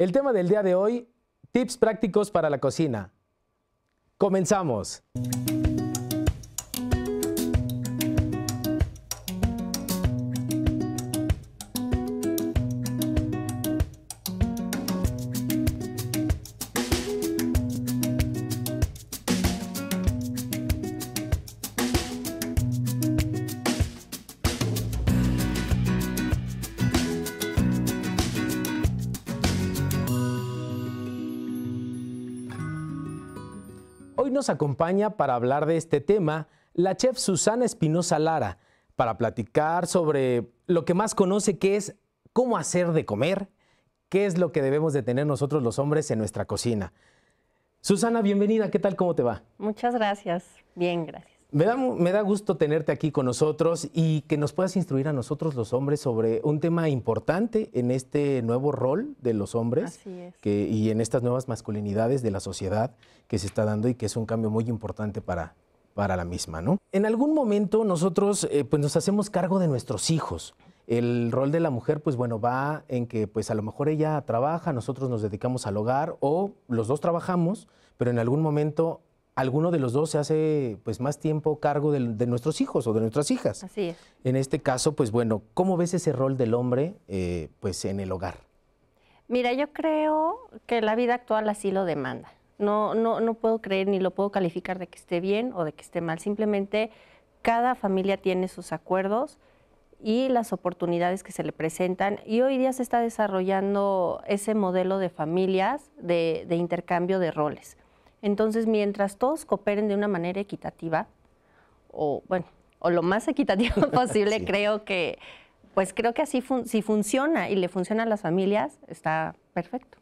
El tema del día de hoy, tips prácticos para la cocina. Comenzamos. acompaña para hablar de este tema la chef Susana Espinosa Lara, para platicar sobre lo que más conoce que es cómo hacer de comer, qué es lo que debemos de tener nosotros los hombres en nuestra cocina. Susana, bienvenida, ¿qué tal? ¿Cómo te va? Muchas gracias, bien, gracias. Me da, gusto tenerte aquí con nosotros y que nos puedas instruir a nosotros los hombres sobre un tema importante en este nuevo rol de los hombres que, y en estas nuevas masculinidades de la sociedad que se está dando y que es un cambio muy importante para, para la misma. ¿no? En algún momento nosotros eh, pues nos hacemos cargo de nuestros hijos. El rol de la mujer, pues bueno, va en que pues a lo mejor ella trabaja, nosotros nos dedicamos al hogar o los dos trabajamos, pero en algún momento alguno de los dos se hace pues más tiempo cargo de, nuestros hijos o de nuestras hijas. Así es. En este caso, pues bueno, ¿cómo ves ese rol del hombre eh, pues en el hogar? Mira, yo creo que la vida actual así lo demanda. No, no, no puedo creer ni lo puedo calificar de que esté bien o de que esté mal. Simplemente cada familia tiene sus acuerdos y las oportunidades que se le presentan. Y hoy día se está desarrollando ese modelo de familias de intercambio de roles. Entonces, mientras todos cooperen de una manera equitativa, o bueno, o lo más equitativo posible, creo que, pues creo que así si funciona y le funciona a las familias, está perfecto.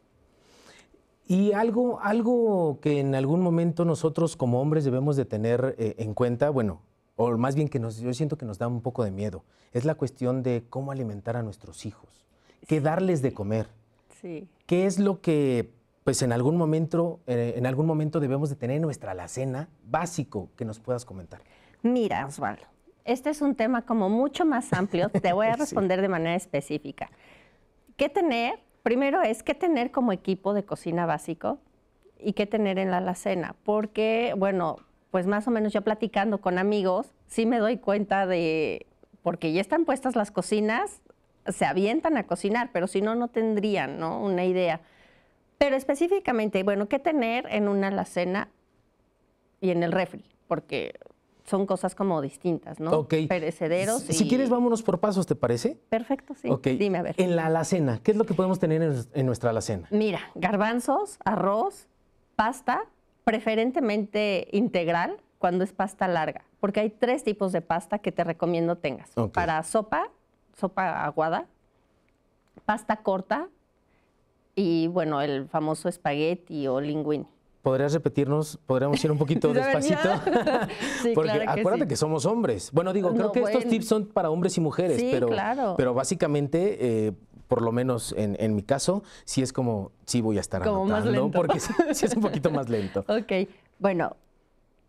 Y algo, algo que en algún momento nosotros como hombres debemos de tener eh, en cuenta, bueno, o más bien que nos, yo siento que nos da un poco de miedo, es la cuestión de cómo alimentar a nuestros hijos, qué darles de comer, qué es lo que pues en algún momento, eh, en algún momento debemos de tener nuestra alacena básico que nos puedas comentar. Mira, Osvaldo, este es un tema como mucho más amplio. Te voy a responder de manera específica. ¿Qué tener? Primero es qué tener como equipo de cocina básico y qué tener en la alacena, porque bueno, pues más o menos yo platicando con amigos, sí me doy cuenta de porque ya están puestas las cocinas, se avientan a cocinar, pero si no no tendrían, ¿no? Una idea. Pero específicamente, bueno, ¿qué tener en una alacena y en el refri? Porque son cosas como distintas, ¿no? Ok. Perecederos. Si, quieres, vámonos por pasos, ¿te parece? Perfecto, sí. Ok. Dime a ver. En la alacena, ¿qué es lo que podemos tener en, nuestra alacena? Mira, garbanzos, arroz, pasta, preferentemente integral cuando es pasta larga, porque hay tres tipos de pasta que te recomiendo tengas. Para sopa, sopa aguada, pasta corta, y bueno, el famoso espagueti o lingüín. ¿Podrías repetirnos? ¿Podríamos ir un poquito despacito? sí, Porque claro que acuérdate que somos hombres. Bueno, digo, creo que estos tips son para hombres y mujeres, pero, pero básicamente... Eh, por lo menos en, mi caso, sí es como, sí voy a estar porque sí, es un poquito más lento. ok, bueno,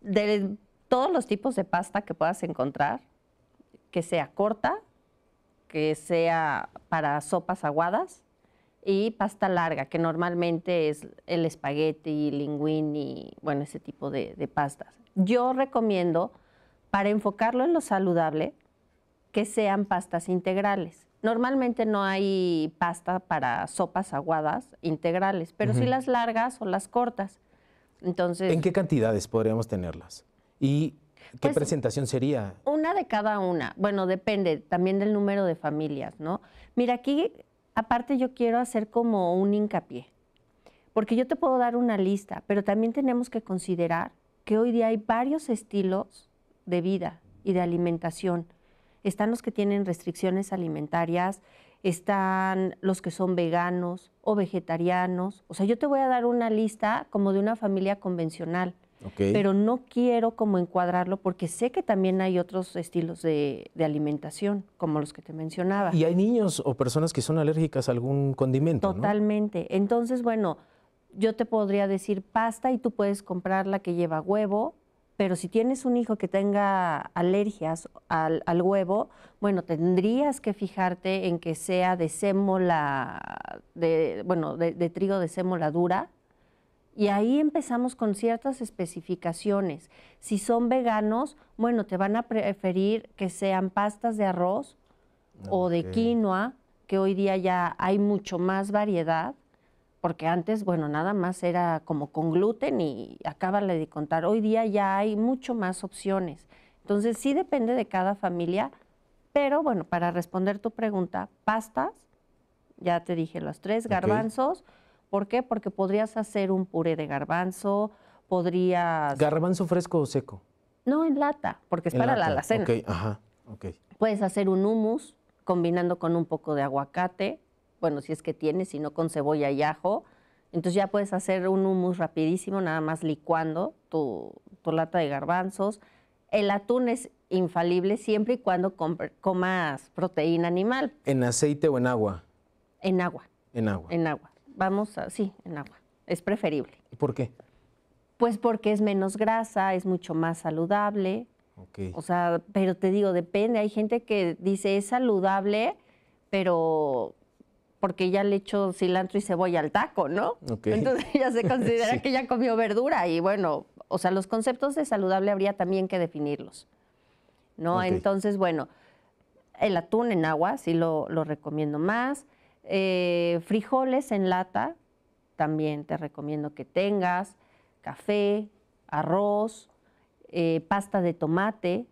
de todos los tipos de pasta que puedas encontrar, que sea corta, que sea para sopas aguadas, y pasta larga, que normalmente es el espagueti, linguini, bueno, ese tipo de, pastas. Yo recomiendo, para enfocarlo en lo saludable, que sean pastas integrales. Normalmente no hay pasta para sopas aguadas integrales, pero sí las largas o las cortas. Entonces, ¿En qué cantidades podríamos tenerlas? ¿Y qué pues, presentación sería? Una de cada una. Bueno, depende también del número de familias, ¿no? Mira, aquí aparte yo quiero hacer como un hincapié, porque yo te puedo dar una lista, pero también tenemos que considerar que hoy día hay varios estilos de vida y de alimentación. Están los que tienen restricciones alimentarias, están los que son veganos o vegetarianos. O sea, yo te voy a dar una lista como de una familia convencional pero no quiero como encuadrarlo porque sé que también hay otros estilos de, alimentación, como los que te mencionaba. Y hay niños o personas que son alérgicas a algún condimento. Totalmente. Entonces, bueno, yo te podría decir pasta y tú puedes comprar la que lleva huevo, pero si tienes un hijo que tenga alergias al, huevo, bueno, tendrías que fijarte en que sea de sémola, de, bueno, de, trigo de sémola dura, y ahí empezamos con ciertas especificaciones. Si son veganos, bueno, te van a preferir que sean pastas de arroz o de quinoa, que hoy día ya hay mucho más variedad, porque antes, bueno, nada más era como con gluten y acábale de contar. Hoy día ya hay mucho más opciones. Entonces, sí depende de cada familia, pero bueno, para responder tu pregunta, pastas, ya te dije los tres, garbanzos. ¿Por qué? Porque podrías hacer un puré de garbanzo, podrías... ¿Garbanzo fresco o seco? No, en lata, porque es para la alacena. ajá, ok. Puedes hacer un hummus combinando con un poco de aguacate, bueno, si es que tienes, si no con cebolla y ajo. Entonces ya puedes hacer un hummus rapidísimo, nada más licuando tu, tu lata de garbanzos. El atún es infalible siempre y cuando comas proteína animal. ¿En aceite o en agua? En agua. En agua. En agua vamos sí, en agua. Es preferible. ¿Por qué? Pues porque es menos grasa, es mucho más saludable. Okay. O sea, pero te digo, depende. Hay gente que dice es saludable, pero porque ya le echo cilantro y cebolla al taco, ¿no? Entonces ya se considera que ya comió verdura y bueno, o sea, los conceptos de saludable habría también que definirlos, ¿no? Entonces, bueno, el atún en agua sí lo recomiendo más. Eh, frijoles en lata, también te recomiendo que tengas, café, arroz, eh, pasta de tomate,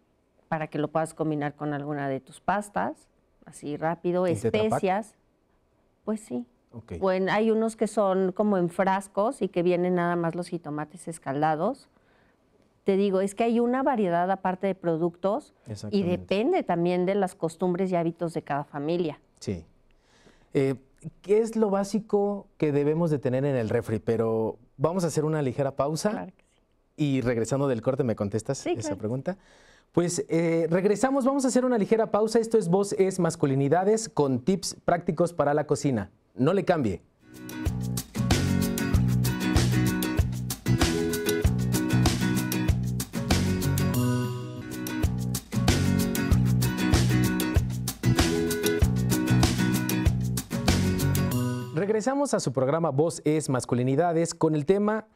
para que lo puedas combinar con alguna de tus pastas, así rápido, especias. Pues sí. Bueno, hay unos que son como en frascos y que vienen nada más los jitomates escaldados. Te digo, es que hay una variedad aparte de productos y depende también de las costumbres y hábitos de cada familia. Sí. Eh, ¿Qué es lo básico que debemos de tener en el refri? Pero vamos a hacer una ligera pausa y regresando del corte me contestas esa pregunta. Pues eh, regresamos, vamos a hacer una ligera pausa. Esto es Voz es Masculinidades con tips prácticos para la cocina. No le cambie. Regresamos a su programa Voz es Masculinidades con el tema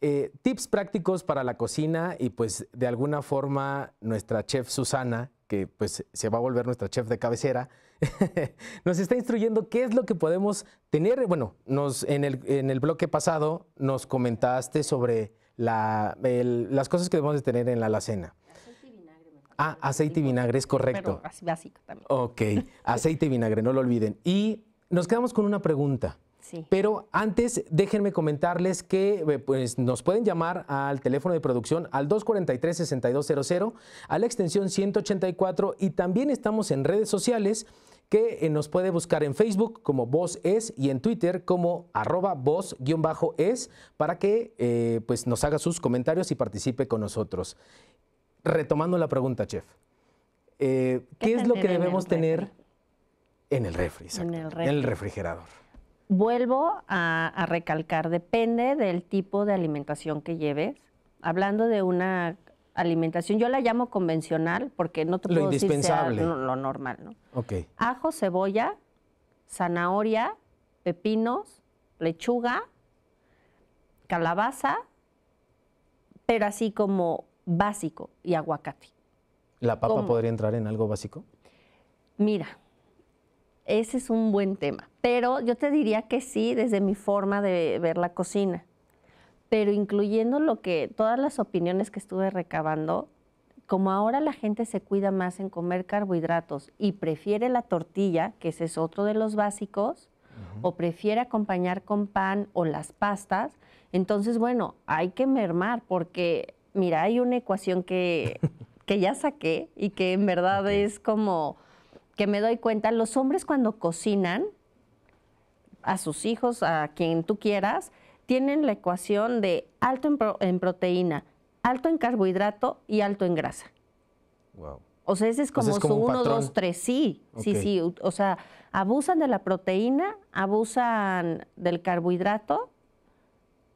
eh, tips prácticos para la cocina y pues de alguna forma nuestra chef Susana, que pues se va a volver nuestra chef de cabecera, nos está instruyendo qué es lo que podemos tener. Bueno, nos, en, el, en el bloque pasado nos comentaste sobre la, las cosas que debemos de tener en la alacena. Aceite y vinagre. ah, aceite y vinagre, es correcto. Pero básico también. Ok, aceite y vinagre, no lo olviden. Y nos quedamos con una pregunta. Sí. Pero antes, déjenme comentarles que eh, pues, nos pueden llamar al teléfono de producción al 243-6200, a la extensión 184 y también estamos en redes sociales que eh, nos puede buscar en Facebook como Voz Es y en Twitter como arroba voz-es para que eh, pues, nos haga sus comentarios y participe con nosotros. Retomando la pregunta, Chef. ¿Qué es lo que debemos tener en el refri, exacto. En el, refrigerador. Vuelvo a, recalcar, depende del tipo de alimentación que lleves. Hablando de una alimentación, yo la llamo convencional porque no te lo puedo indispensable. decir lo normal, ¿no? Ajo, cebolla, zanahoria, pepinos, lechuga, calabaza, pero así como básico y aguacate. ¿La papa podría entrar en algo básico? Mira, ese es un buen tema. Pero yo te diría que sí, desde mi forma de ver la cocina. Pero incluyendo lo que, todas las opiniones que estuve recabando, como ahora la gente se cuida más en comer carbohidratos y prefiere la tortilla, que ese es otro de los básicos, o prefiere acompañar con pan o las pastas, entonces, bueno, hay que mermar porque, mira, hay una ecuación que, ya saqué y que en verdad es como que me doy cuenta, los hombres cuando cocinan a sus hijos, a quien tú quieras, tienen la ecuación de alto en, proteína, alto en carbohidrato y alto en grasa. Wow. O sea, ese es como, su 1, 2, 3, sí, sí, sí. O sea, abusan de la proteína, abusan del carbohidrato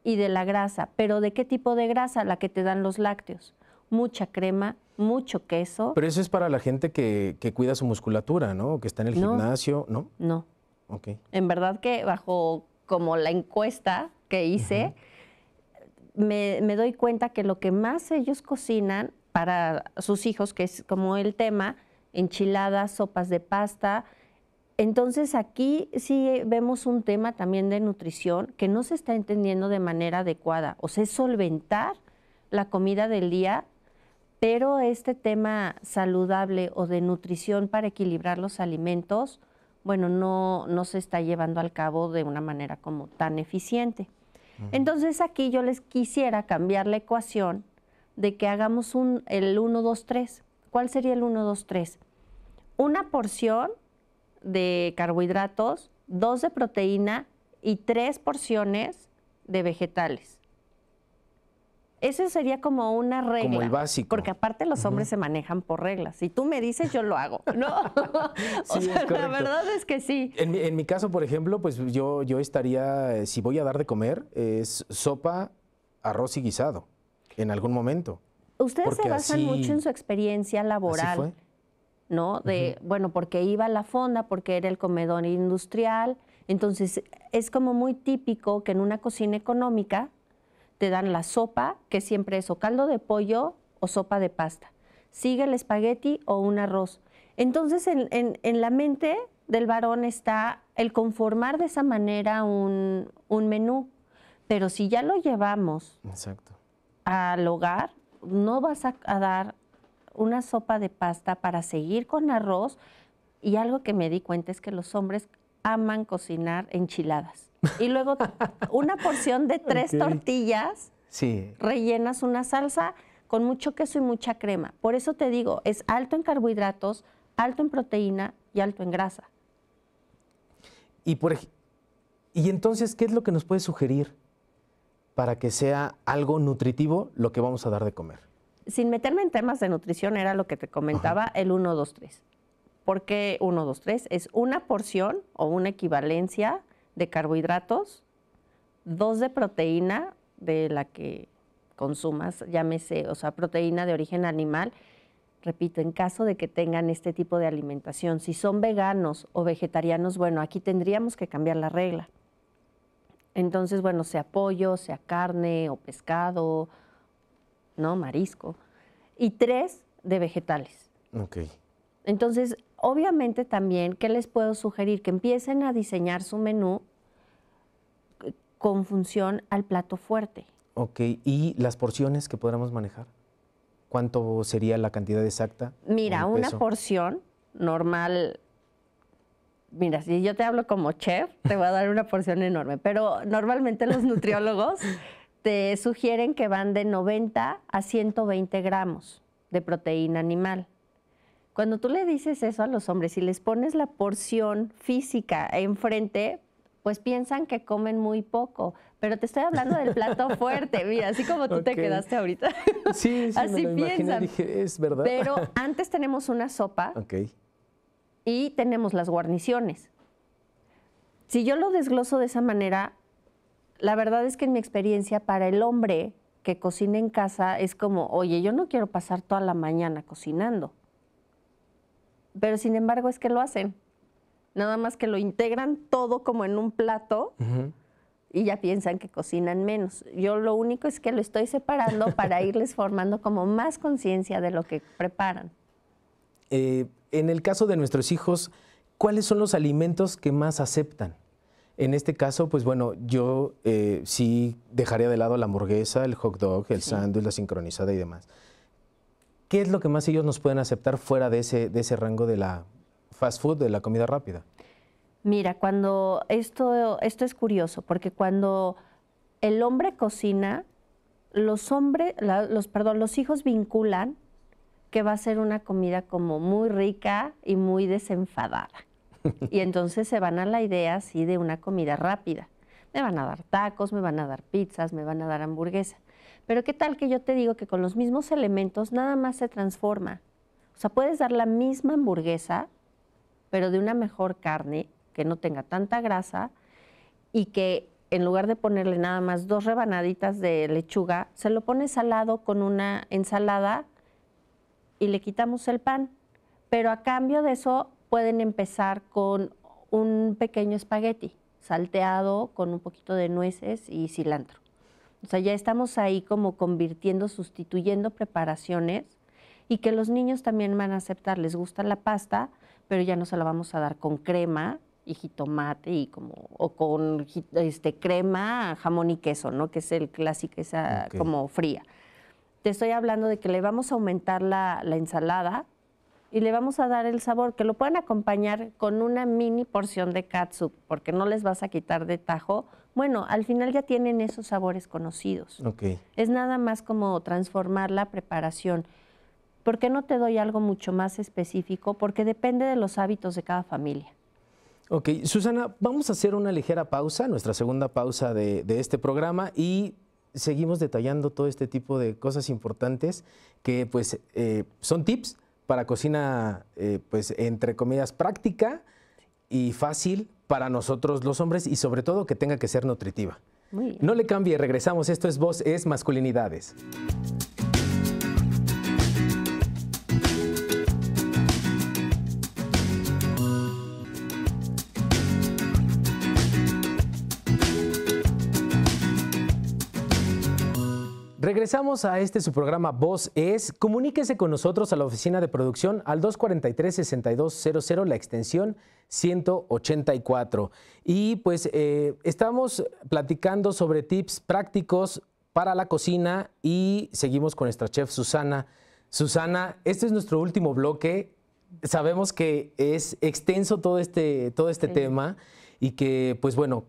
y de la grasa. Pero ¿de qué tipo de grasa? La que te dan los lácteos mucha crema, mucho queso. Pero eso es para la gente que, cuida su musculatura, ¿no? Que está en el gimnasio, ¿no? No. Ok. En verdad que bajo como la encuesta que hice, me, doy cuenta que lo que más ellos cocinan para sus hijos, que es como el tema, enchiladas, sopas de pasta. Entonces aquí sí vemos un tema también de nutrición que no se está entendiendo de manera adecuada, o sea, solventar la comida del día pero este tema saludable o de nutrición para equilibrar los alimentos, bueno, no, se está llevando al cabo de una manera como tan eficiente. Entonces aquí yo les quisiera cambiar la ecuación de que hagamos el 1, 2, 3. ¿Cuál sería el 1, 2, 3? Una porción de carbohidratos, dos de proteína y tres porciones de vegetales. Eso sería como una regla. Como el básico. Porque aparte los hombres se manejan por reglas. Si tú me dices, yo lo hago, ¿no? sea, la verdad es que sí. En mi, caso, por ejemplo, pues yo, yo estaría, eh, si voy a dar de comer, es sopa, arroz y guisado, en algún momento. Ustedes se basan mucho en su experiencia laboral. ¿No? De, bueno, porque iba a la fonda, porque era el comedor industrial. Entonces, es como muy típico que en una cocina económica te dan la sopa, que siempre es o caldo de pollo o sopa de pasta. Sigue el espagueti o un arroz. Entonces, en, la mente del varón está el conformar de esa manera un, menú. Pero si ya lo llevamos al hogar, no vas a, a, dar una sopa de pasta para seguir con arroz. Y algo que me di cuenta es que los hombres aman cocinar enchiladas. Y luego una porción de tres tortillas. Rellenas una salsa con mucho queso y mucha crema. Por eso te digo, es alto en carbohidratos, alto en proteína y alto en grasa. Y, y entonces, ¿qué es lo que nos puede sugerir para que sea algo nutritivo lo que vamos a dar de comer? Sin meterme en temas de nutrición, era lo que te comentaba, el 1, 2, 3. ¿Por qué 1, 2, 3? Es una porción o una equivalencia de carbohidratos, dos de proteína de la que consumas, llámese, o sea, proteína de origen animal. Repito, en caso de que tengan este tipo de alimentación, si son veganos o vegetarianos, bueno, aquí tendríamos que cambiar la regla. Entonces, bueno, sea pollo, sea carne o pescado, ¿no? Marisco. Y tres de vegetales. Ok. Entonces, obviamente también, ¿qué les puedo sugerir? Que empiecen a diseñar su menú con función al plato fuerte. Ok, ¿y las porciones que podamos manejar? ¿Cuánto sería la cantidad exacta? Mira, una porción normal, mira, si yo te hablo como chef, te voy a dar una porción enorme, pero normalmente los nutriólogos te sugieren que van de 90 a 120 gramos de proteína animal. Cuando tú le dices eso a los hombres y les pones la porción física enfrente, pues piensan que comen muy poco. Pero te estoy hablando del plato fuerte, mira, así como tú te quedaste ahorita. Sí, sí, así piensan. es verdad. Pero antes tenemos una sopa okay. y tenemos las guarniciones. Si yo lo desgloso de esa manera, la verdad es que en mi experiencia para el hombre que cocina en casa es como, oye, yo no quiero pasar toda la mañana cocinando pero sin embargo es que lo hacen. Nada más que lo integran todo como en un plato y ya piensan que cocinan menos. Yo lo único es que lo estoy separando para irles formando como más conciencia de lo que preparan. Eh, en el caso de nuestros hijos, ¿cuáles son los alimentos que más aceptan? En este caso, pues bueno, yo eh, sí dejaría de lado la hamburguesa, el hot dog, el sándwich, la sincronizada y demás. ¿Qué es lo que más ellos nos pueden aceptar fuera de ese, de ese rango de la fast food, de la comida rápida? Mira, cuando esto, esto es curioso, porque cuando el hombre cocina, los hombres, los, perdón, los hijos vinculan que va a ser una comida como muy rica y muy desenfadada. Y entonces se van a la idea así de una comida rápida. Me van a dar tacos, me van a dar pizzas, me van a dar hamburguesa. Pero qué tal que yo te digo que con los mismos elementos nada más se transforma. O sea, puedes dar la misma hamburguesa, pero de una mejor carne, que no tenga tanta grasa y que en lugar de ponerle nada más dos rebanaditas de lechuga, se lo pones salado con una ensalada y le quitamos el pan. Pero a cambio de eso pueden empezar con un pequeño espagueti salteado con un poquito de nueces y cilantro. O sea, ya estamos ahí como convirtiendo, sustituyendo preparaciones y que los niños también van a aceptar, les gusta la pasta, pero ya no se la vamos a dar con crema y jitomate y como o con este, crema, jamón y queso, ¿no? Que es el clásico esa como fría. Te estoy hablando de que le vamos a aumentar la ensalada, y le vamos a dar el sabor, que lo puedan acompañar con una mini porción de katsup, porque no les vas a quitar de tajo. Bueno, al final ya tienen esos sabores conocidos. Es nada más como transformar la preparación. ¿Por qué no te doy algo mucho más específico? Porque depende de los hábitos de cada familia. Ok, Susana, vamos a hacer una ligera pausa, nuestra segunda pausa de, este programa y seguimos detallando todo este tipo de cosas importantes que pues eh, son tips para cocina, eh, pues, entre comillas, práctica y fácil para nosotros los hombres y sobre todo que tenga que ser nutritiva. No le cambie, regresamos. Esto es Voz, es Masculinidades. Regresamos a este su programa Voz es. Comuníquese con nosotros a la oficina de producción al 243-6200, la extensión 184. Y pues eh, estamos platicando sobre tips prácticos para la cocina y seguimos con nuestra chef Susana. Susana, este es nuestro último bloque. Sabemos que es extenso todo este, todo este tema y que, pues bueno,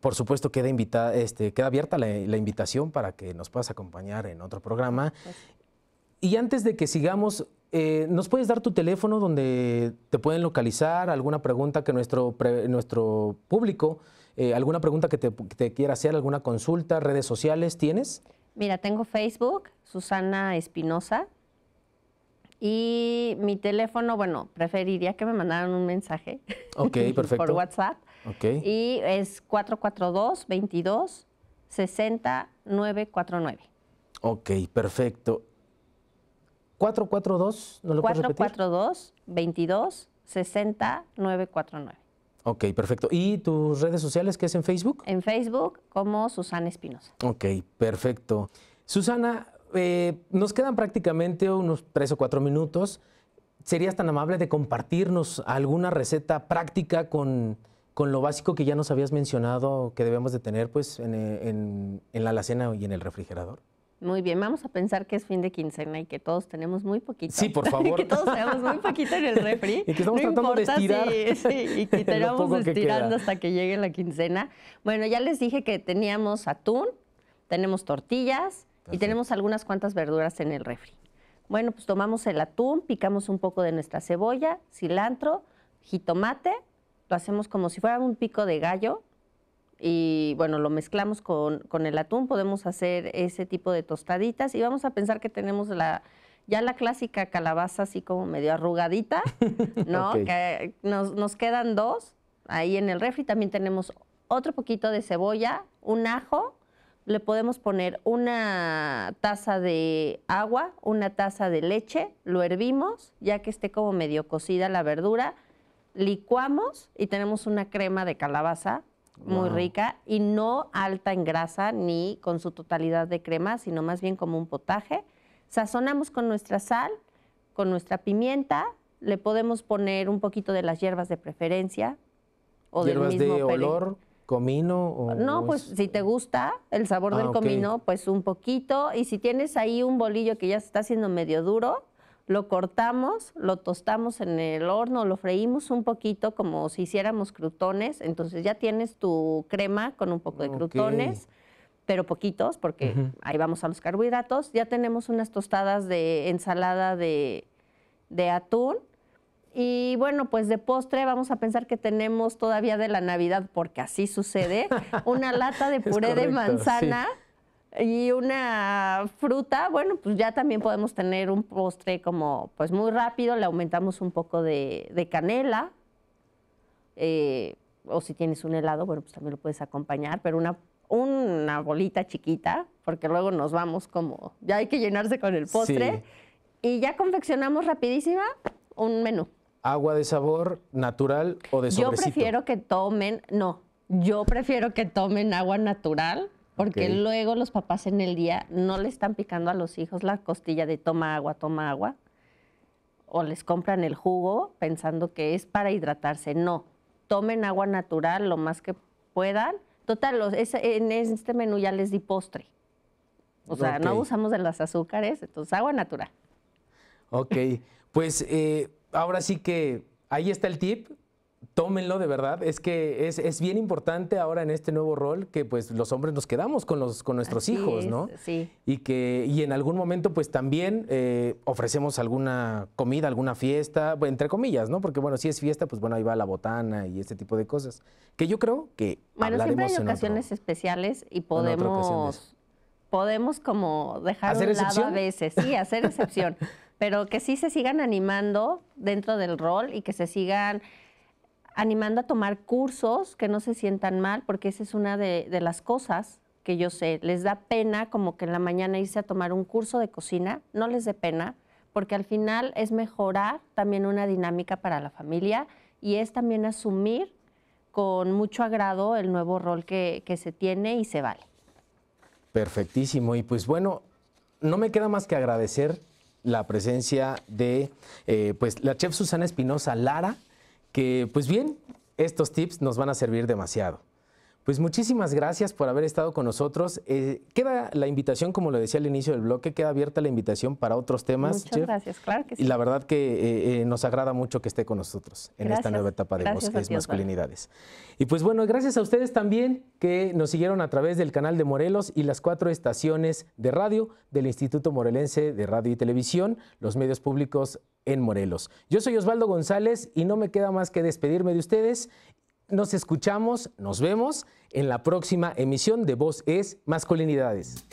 por supuesto, queda, invitada, este, queda abierta la, invitación para que nos puedas acompañar en otro programa. Y antes de que sigamos, eh, ¿nos puedes dar tu teléfono donde te pueden localizar? ¿Alguna pregunta que nuestro, nuestro público, eh, alguna pregunta que te, quiera hacer, alguna consulta, redes sociales, tienes? Mira, tengo Facebook, Susana Espinosa. Y mi teléfono, bueno, preferiría que me mandaran un mensaje. Ok, perfecto. por WhatsApp. Y es 442 22 60 Ok, perfecto. 442, ¿no lo 442 22 60 Ok, perfecto. ¿Y tus redes sociales, qué es en Facebook? En Facebook como Susana Espinosa. Ok, perfecto. Susana, eh, nos quedan prácticamente unos tres o cuatro minutos. ¿Serías tan amable de compartirnos alguna receta práctica con, con lo básico que ya nos habías mencionado que debemos de tener pues eh, en, la alacena y en el refrigerador? Muy bien, vamos a pensar que es fin de quincena y que todos tenemos muy poquito. Sí, por favor. que todos tenemos muy poquito en el refri. y que estamos no tratando de estirar. Si, sí, y que tenemos estirando hasta que llegue la quincena. Bueno, ya les dije que teníamos atún, tenemos tortillas y tenemos algunas cuantas verduras en el refri. Bueno, pues tomamos el atún, picamos un poco de nuestra cebolla, cilantro, jitomate lo hacemos como si fuera un pico de gallo y bueno, lo mezclamos con, el atún, podemos hacer ese tipo de tostaditas y vamos a pensar que tenemos la, ya la clásica calabaza así como medio arrugadita, ¿no? que nos, nos, quedan dos ahí en el refri. También tenemos otro poquito de cebolla, un ajo. Le podemos poner una taza de agua, una taza de leche, lo hervimos, ya que esté como medio cocida la verdura licuamos y tenemos una crema de calabaza muy rica y no alta en grasa ni con su totalidad de crema, sino más bien como un potaje. Sazonamos con nuestra sal, con nuestra pimienta, le podemos poner un poquito de las hierbas de preferencia o ¿Hierbas de olor? ¿Comino? O no, pues si te gusta el sabor ah, del comino, pues un poquito. Y si tienes ahí un bolillo que ya se está haciendo medio duro, lo cortamos, lo tostamos en el horno, lo freímos un poquito como si hiciéramos crutones. Entonces ya tienes tu crema con un poco de crutones, pero poquitos, porque ahí vamos a los carbohidratos. Ya tenemos unas tostadas de ensalada de, atún. Y bueno, pues de postre vamos a pensar que tenemos todavía de la Navidad, porque así sucede, una lata de puré de manzana y una fruta, bueno, pues ya también podemos tener un postre como pues muy rápido, le aumentamos un poco de, canela, eh, o si tienes un helado, bueno, pues también lo puedes acompañar, pero una, bolita chiquita, porque luego nos vamos como, ya hay que llenarse con el postre, y ya confeccionamos rapidísima un menú. ¿Agua de sabor natural o de sobrecito? Yo prefiero que tomen, no, yo prefiero que tomen agua natural porque luego los papás en el día no le están picando a los hijos la costilla de toma agua, toma agua, o les compran el jugo pensando que es para hidratarse. No, tomen agua natural lo más que puedan. Total, los, en este menú ya les di postre. O sea, no usamos de las azúcares, entonces agua natural. Ok, pues eh, ahora sí que ahí está el tip tómenlo de verdad. Es que es, es, bien importante ahora en este nuevo rol que pues los hombres nos quedamos con, los, con nuestros hijos, ¿no? Sí. Y que y en algún momento pues también eh, ofrecemos alguna comida, alguna fiesta, entre comillas, ¿no? Porque bueno, si es fiesta, pues bueno, ahí va la botana y este tipo de cosas. Que yo creo que... Bueno, siempre hay ocasiones especiales y podemos... Podemos como dejar un lado a veces, sí, hacer excepción, pero que sí se sigan animando dentro del rol y que se sigan animando a tomar cursos, que no se sientan mal, porque esa es una de, las cosas que yo sé. Les da pena como que en la mañana irse a tomar un curso de cocina, no les dé pena, porque al final es mejorar también una dinámica para la familia y es también asumir con mucho agrado el nuevo rol que, se tiene y se vale. Perfectísimo. Y pues bueno, no me queda más que agradecer la presencia de eh, pues, la chef Susana Espinosa Lara, que pues bien, estos tips nos van a servir demasiado. Pues muchísimas gracias por haber estado con nosotros. Eh, queda la invitación, como lo decía al inicio del bloque, queda abierta la invitación para otros temas. Muchas gracias, claro que sí. Y la verdad que eh, eh, nos agrada mucho que esté con nosotros en esta nueva etapa de gracias Masculinidades. Y pues bueno, gracias a ustedes también que nos siguieron a través del canal de Morelos y las cuatro estaciones de radio del Instituto Morelense de Radio y Televisión, los medios públicos en Morelos. Yo soy Osvaldo González y no me queda más que despedirme de ustedes nos escuchamos, nos vemos en la próxima emisión de Voz es Masculinidades.